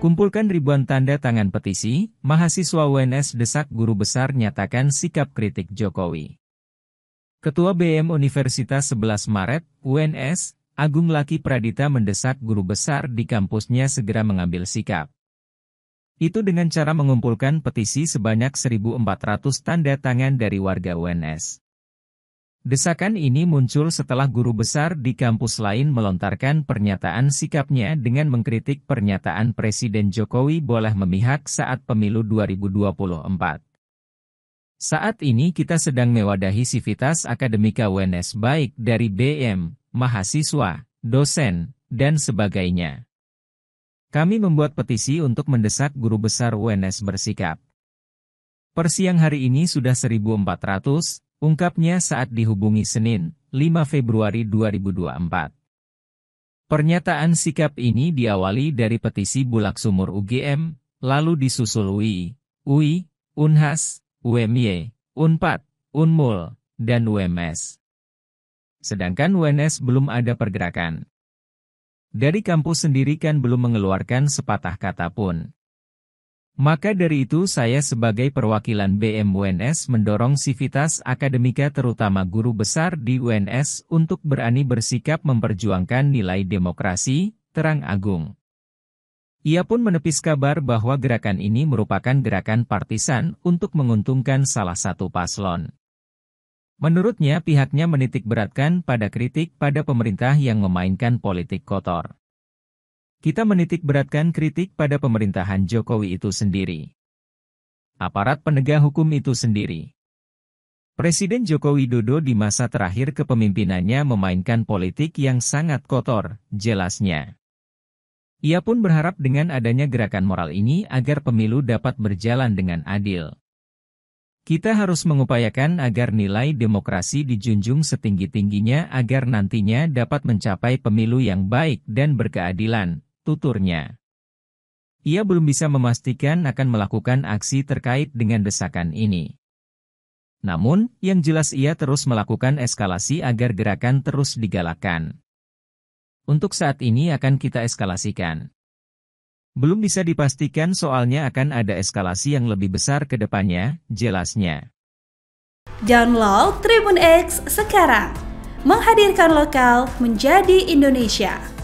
Kumpulkan ribuan tanda tangan petisi, mahasiswa UNS desak guru besar nyatakan sikap kritik Jokowi. Ketua BM Universitas 11 Maret, UNS, Agung Laki Pradita mendesak guru besar di kampusnya segera mengambil sikap. Itu dengan cara mengumpulkan petisi sebanyak 1.400 tanda tangan dari warga UNS. Desakan ini muncul setelah guru besar di kampus lain melontarkan pernyataan sikapnya dengan mengkritik pernyataan Presiden Jokowi boleh memihak saat pemilu 2024. Saat ini kita sedang mewadahi sivitas akademika UNS baik dari BM, mahasiswa, dosen, dan sebagainya. Kami membuat petisi untuk mendesak guru besar UNS bersikap. Persiang hari ini sudah 1400, Ungkapnya saat dihubungi Senin, 5 Februari 2024. Pernyataan sikap ini diawali dari petisi Bulak Sumur UGM, lalu disusul UI, UI, Unhas, UMY, Unpad, Unmul, dan UMS. Sedangkan UNS belum ada pergerakan. Dari kampus sendiri kan belum mengeluarkan sepatah kata pun. Maka dari itu saya sebagai perwakilan BM UNS mendorong sivitas akademika terutama guru besar di UNS untuk berani bersikap memperjuangkan nilai demokrasi, terang agung. Ia pun menepis kabar bahwa gerakan ini merupakan gerakan partisan untuk menguntungkan salah satu paslon. Menurutnya pihaknya menitik beratkan pada kritik pada pemerintah yang memainkan politik kotor kita menitik beratkan kritik pada pemerintahan Jokowi itu sendiri. Aparat penegak hukum itu sendiri. Presiden Jokowi Widodo di masa terakhir kepemimpinannya memainkan politik yang sangat kotor, jelasnya. Ia pun berharap dengan adanya gerakan moral ini agar pemilu dapat berjalan dengan adil. Kita harus mengupayakan agar nilai demokrasi dijunjung setinggi-tingginya agar nantinya dapat mencapai pemilu yang baik dan berkeadilan, tuturnya. Ia belum bisa memastikan akan melakukan aksi terkait dengan desakan ini. Namun, yang jelas ia terus melakukan eskalasi agar gerakan terus digalakkan. Untuk saat ini akan kita eskalasikan. Belum bisa dipastikan soalnya akan ada eskalasi yang lebih besar ke depannya, jelasnya. Download Tribun X sekarang. Menghadirkan lokal menjadi Indonesia.